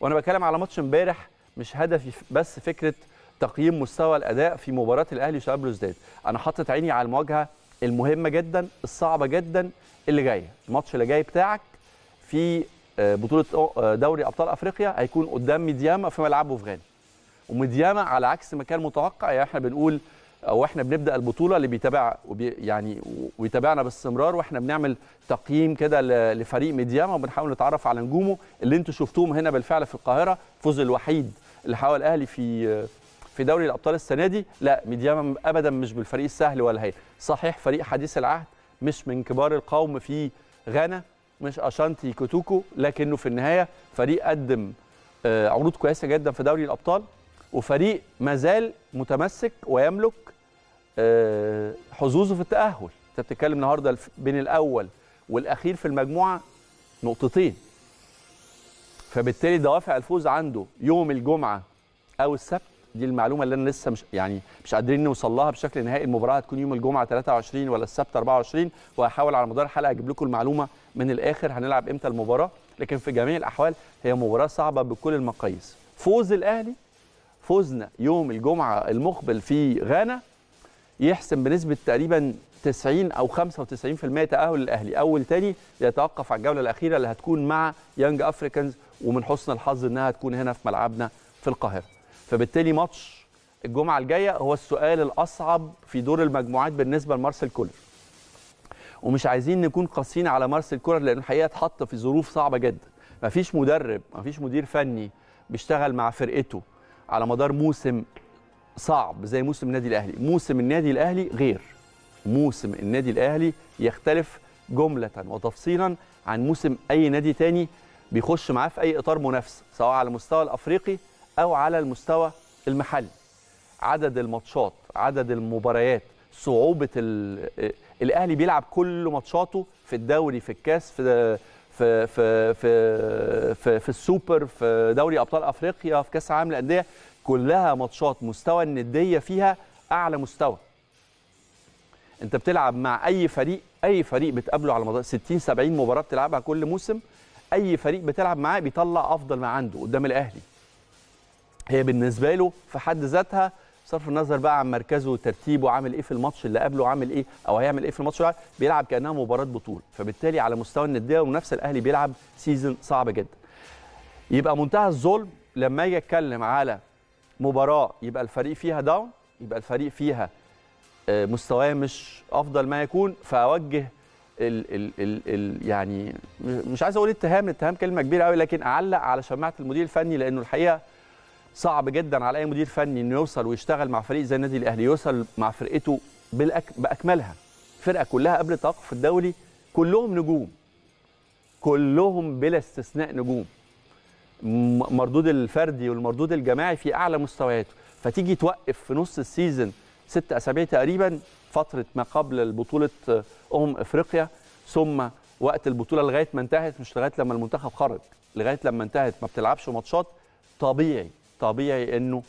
وانا بتكلم على ماتش امبارح مش هدفي بس فكره تقييم مستوى الاداء في مباراه الاهلي وشباب بلوزداد انا حاطط عيني على المواجهه المهمه جدا الصعبه جدا اللي جايه الماتش اللي جاي بتاعك في آه، بطوله آه، دوري ابطال افريقيا هيكون قدام ميدياما في ملعبه في غانا وميدياما على عكس ما كان متوقع يعني احنا بنقول او احنا بنبدا البطوله اللي بيتابع وبي يعني ويتابعنا باستمرار واحنا بنعمل تقييم كده لفريق ميدياما وبنحاول نتعرف على نجومه اللي انتم شفتوهم هنا بالفعل في القاهره الفوز الوحيد اللي حقق الاهلي في في دوري الابطال السنه دي لا ميدياما ابدا مش بالفريق السهل ولا هي صحيح فريق حديث العهد مش من كبار القوم في غانا مش اشانتي كوتوكو لكنه في النهايه فريق قدم آه، عروض كويسه جدا في دوري الابطال وفريق مازال متمسك ويملك آه، حظوظه في التأهل انت بتتكلم النهارده بين الأول والأخير في المجموعة نقطتين فبالتالي دوافع الفوز عنده يوم الجمعة أو السبت دي المعلومه اللي انا لسه مش يعني مش قادرين نوصل لها بشكل نهائي المباراه هتكون يوم الجمعه 23 ولا السبت 24 وهحاول على مدار الحلقه اجيب لكم المعلومه من الاخر هنلعب امتى المباراه لكن في جميع الاحوال هي مباراه صعبه بكل المقاييس فوز الاهلي فوزنا يوم الجمعه المقبل في غانا يحسم بنسبه تقريبا 90 او 95% تاهل الاهلي اول تاني يتوقف على الجوله الاخيره اللي هتكون مع يانج افريكانز ومن حسن الحظ انها تكون هنا في ملعبنا في القاهره فبالتالي ماتش الجمعه الجايه هو السؤال الاصعب في دور المجموعات بالنسبه لمارسيل كولر ومش عايزين نكون قاسيين على مارسيل كولر لانه الحقيقه اتحط في ظروف صعبه جدا مفيش مدرب مفيش مدير فني بيشتغل مع فرقته على مدار موسم صعب زي موسم النادي الاهلي موسم النادي الاهلي غير موسم النادي الاهلي يختلف جمله وتفصيلا عن موسم اي نادي تاني بيخش معاه في اي اطار منافسه سواء على المستوى الافريقي او على المستوى المحلي عدد الماتشات عدد المباريات صعوبه الاهلي بيلعب كل ماتشاته في الدوري في الكاس في في في في في, في السوبر في دوري ابطال افريقيا في كاس عام الانديه كلها ماتشات مستوى النديه فيها اعلى مستوى انت بتلعب مع اي فريق اي فريق بتقابله على مدار 60 70 مباراه بتلعبها كل موسم اي فريق بتلعب معاه بيطلع افضل ما عنده قدام الاهلي هي بالنسبه له في حد ذاتها صرف النظر بقى عن مركزه وترتيبه عامل ايه في الماتش اللي قبله عامل ايه او هيعمل ايه في الماتش اللي بيلعب كانها مباراه بطوله فبالتالي على مستوى النديه ومنافسه الاهلي بيلعب سيزون صعب جدا يبقى منتهى الظلم لما اجي اتكلم على مباراه يبقى الفريق فيها داون يبقى الفريق فيها آه، مستواه مش افضل ما يكون فاوجه ال ال ال ال يعني مش عايز اقول اتهام الاتهام كلمه كبيره قوي لكن اعلق على شماعه المدير الفني لانه الحقيقه صعب جدا على اي مدير فني انه يوصل ويشتغل مع فريق زي النادي الاهلي يوصل مع فرقته بالأك... باكملها الفرقه كلها قبل توقف الدولي كلهم نجوم كلهم بلا استثناء نجوم مردود الفردي والمردود الجماعي في اعلى مستوياته فتيجي توقف في نص السيزون ست اسابيع تقريبا فتره ما قبل بطوله آه، امم افريقيا ثم وقت البطوله لغايه ما انتهت مش لغايه لما المنتخب خرج لغايه لما انتهت ما بتلعبش ماتشات طبيعي طبيعي انه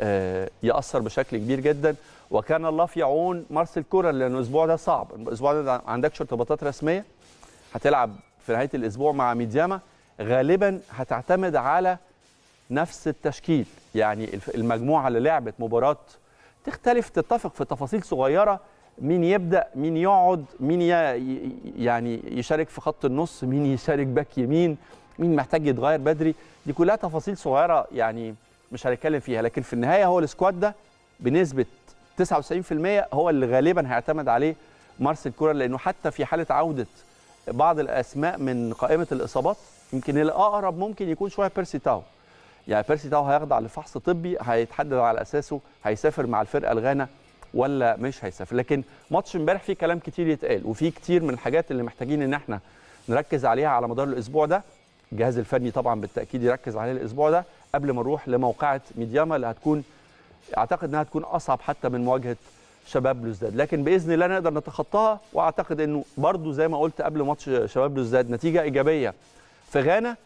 آه، ياثر بشكل كبير جدا وكان الله في عون مارسيل كولر لان الاسبوع ده صعب الاسبوع ده ما عندكش ارتباطات رسميه هتلعب في نهايه الاسبوع مع ميدياما غالبا هتعتمد على نفس التشكيل يعني المجموعه اللي لعبت مباراه تختلف تتفق في تفاصيل صغيره مين يبدا مين يقعد مين يعني يشارك في خط النص مين يشارك باك يمين مين محتاج يتغير بدري دي كلها تفاصيل صغيره يعني مش هنتكلم فيها لكن في النهايه هو السكواد ده بنسبه 99% هو اللي غالبا هيعتمد عليه مارسيل كولر لانه حتى في حاله عوده بعض الاسماء من قائمه الاصابات يمكن الاقرب ممكن يكون شويه بيرسي تاو يعني بيرسي تاو هيخضع لفحص طبي هيتحدد على اساسه هيسافر مع الفرقه الغانا ولا مش هيسافر لكن ماتش امبارح فيه كلام كتير يتقال وفي كتير من الحاجات اللي محتاجين ان احنا نركز عليها على مدار الاسبوع ده الجهاز الفني طبعا بالتاكيد يركز عليه الاسبوع ده قبل ما نروح لموقعه ميدياما اللي هتكون اعتقد انها هتكون اصعب حتى من مواجهه شباب بلوزداد لكن باذن الله نقدر نتخطاها واعتقد انه برضو زي ما قلت قبل ماتش شباب بلوزداد نتيجه ايجابيه في غانا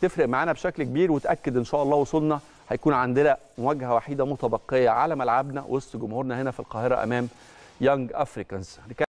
تفرق معانا بشكل كبير وتاكد ان شاء الله وصلنا هيكون عندنا مواجهه وحيده متبقيه على ملعبنا وسط جمهورنا هنا في القاهره امام يانج افريكانز